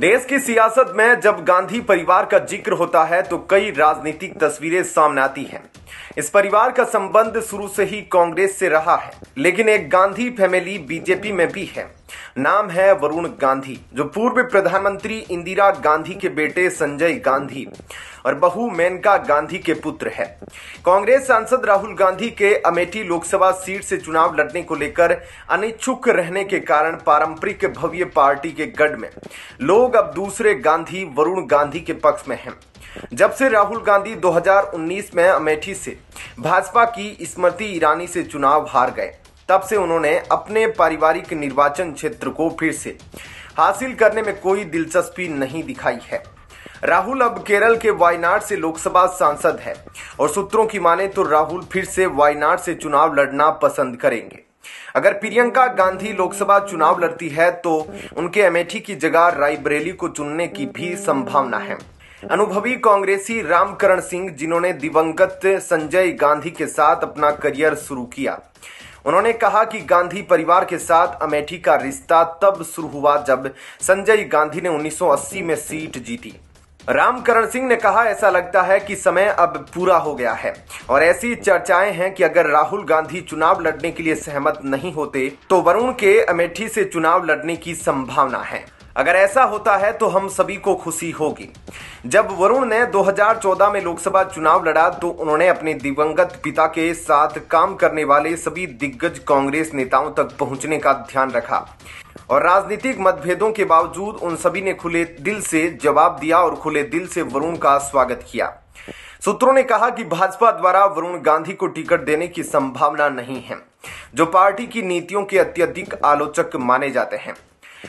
देश की सियासत में जब गांधी परिवार का जिक्र होता है तो कई राजनीतिक तस्वीरें सामने आती हैं इस परिवार का संबंध शुरू से ही कांग्रेस से रहा है लेकिन एक गांधी फैमिली बीजेपी में भी है नाम है वरुण गांधी जो पूर्व प्रधानमंत्री इंदिरा गांधी के बेटे संजय गांधी और बहु मेनका गांधी के पुत्र है कांग्रेस सांसद राहुल गांधी के अमेठी लोकसभा सीट से चुनाव लड़ने को लेकर अनिच्छुक रहने के कारण पारंपरिक भव्य पार्टी के गढ़ में लोग अब दूसरे गांधी वरुण गांधी के पक्ष में हैं जब से राहुल गांधी 2019 में अमेठी से भाजपा की स्मृति ईरानी से चुनाव हार गए तब से उन्होंने अपने पारिवारिक निर्वाचन क्षेत्र को फिर से हासिल करने में कोई दिलचस्पी नहीं दिखाई है राहुल अब केरल के वायनाड से लोकसभा सांसद है और सूत्रों की माने तो राहुल फिर से वायनाड से चुनाव लड़ना पसंद करेंगे अगर प्रियंका गांधी लोकसभा चुनाव लड़ती है तो उनके अमेठी की जगह रायबरेली को चुनने की भी संभावना है अनुभवी कांग्रेसी रामकरण सिंह जिन्होंने दिवंगत संजय गांधी के साथ अपना करियर शुरू किया उन्होंने कहा कि गांधी परिवार के साथ अमेठी का रिश्ता तब शुरू हुआ जब संजय गांधी ने 1980 में सीट जीती रामकरण सिंह ने कहा ऐसा लगता है कि समय अब पूरा हो गया है और ऐसी चर्चाएं हैं कि अगर राहुल गांधी चुनाव लड़ने के लिए सहमत नहीं होते तो वरुण के अमेठी से चुनाव लड़ने की संभावना है अगर ऐसा होता है तो हम सभी को खुशी होगी जब वरुण ने 2014 में लोकसभा चुनाव लड़ा तो उन्होंने अपने दिवंगत पिता के साथ काम करने वाले सभी दिग्गज कांग्रेस नेताओं तक पहुंचने का ध्यान रखा और राजनीतिक मतभेदों के बावजूद उन सभी ने खुले दिल से जवाब दिया और खुले दिल से वरुण का स्वागत किया सूत्रों ने कहा कि भाजपा द्वारा वरुण गांधी को टिकट देने की संभावना नहीं है जो पार्टी की नीतियों के अत्यधिक आलोचक माने जाते हैं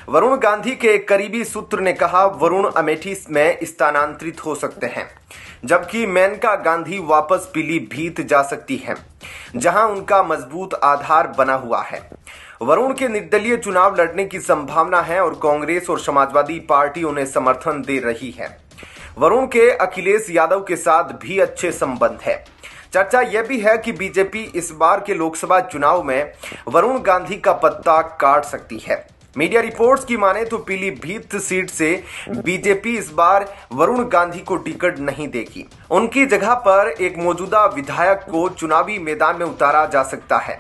वरुण गांधी के एक करीबी सूत्र ने कहा वरुण अमेठी में स्थानांतरित हो सकते हैं जबकि मेनका गांधी वापस पीलीभीत जा सकती हैं जहां उनका मजबूत आधार बना हुआ है वरुण के निर्दलीय चुनाव लड़ने की संभावना है और कांग्रेस और समाजवादी पार्टी उन्हें समर्थन दे रही है वरुण के अखिलेश यादव के साथ भी अच्छे संबंध है चर्चा यह भी है कि बीजेपी इस बार के लोकसभा चुनाव में वरुण गांधी का पत्ता काट सकती है मीडिया रिपोर्ट्स की माने तो पीलीभीत सीट से बीजेपी इस बार वरुण गांधी को टिकट नहीं देगी उनकी जगह पर एक मौजूदा विधायक को चुनावी मैदान में उतारा जा सकता है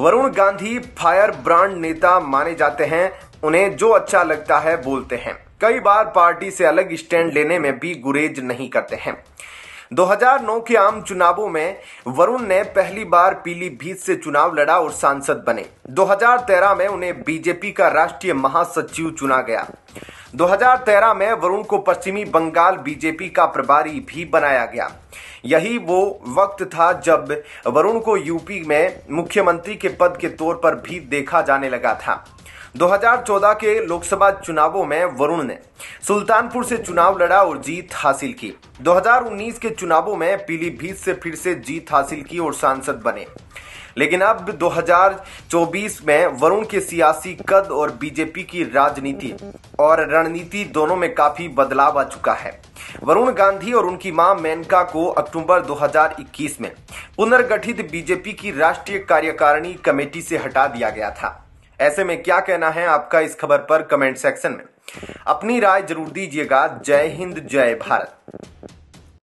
वरुण गांधी फायर ब्रांड नेता माने जाते हैं उन्हें जो अच्छा लगता है बोलते हैं कई बार पार्टी से अलग स्टैंड लेने में भी गुरेज नहीं करते हैं 2009 के आम चुनावों में वरुण ने पहली बार पीलीभीत से चुनाव लड़ा और सांसद बने 2013 में उन्हें बीजेपी का राष्ट्रीय महासचिव चुना गया 2013 में वरुण को पश्चिमी बंगाल बीजेपी का प्रभारी भी बनाया गया यही वो वक्त था जब वरुण को यूपी में मुख्यमंत्री के पद के तौर पर भी देखा जाने लगा था 2014 के लोकसभा चुनावों में वरुण ने सुल्तानपुर से चुनाव लड़ा और जीत हासिल की 2019 के चुनावों में पीलीभीत से फिर से जीत हासिल की और सांसद बने लेकिन अब 2024 में वरुण के सियासी कद और बीजेपी की राजनीति और रणनीति दोनों में काफी बदलाव आ चुका है वरुण गांधी और उनकी मां मेनका को अक्टूबर 2021 में पुनर्गठित बीजेपी की राष्ट्रीय कार्यकारिणी कमेटी से हटा दिया गया था ऐसे में क्या कहना है आपका इस खबर पर कमेंट सेक्शन में अपनी राय जरूर दीजिएगा जय हिंद जय भारत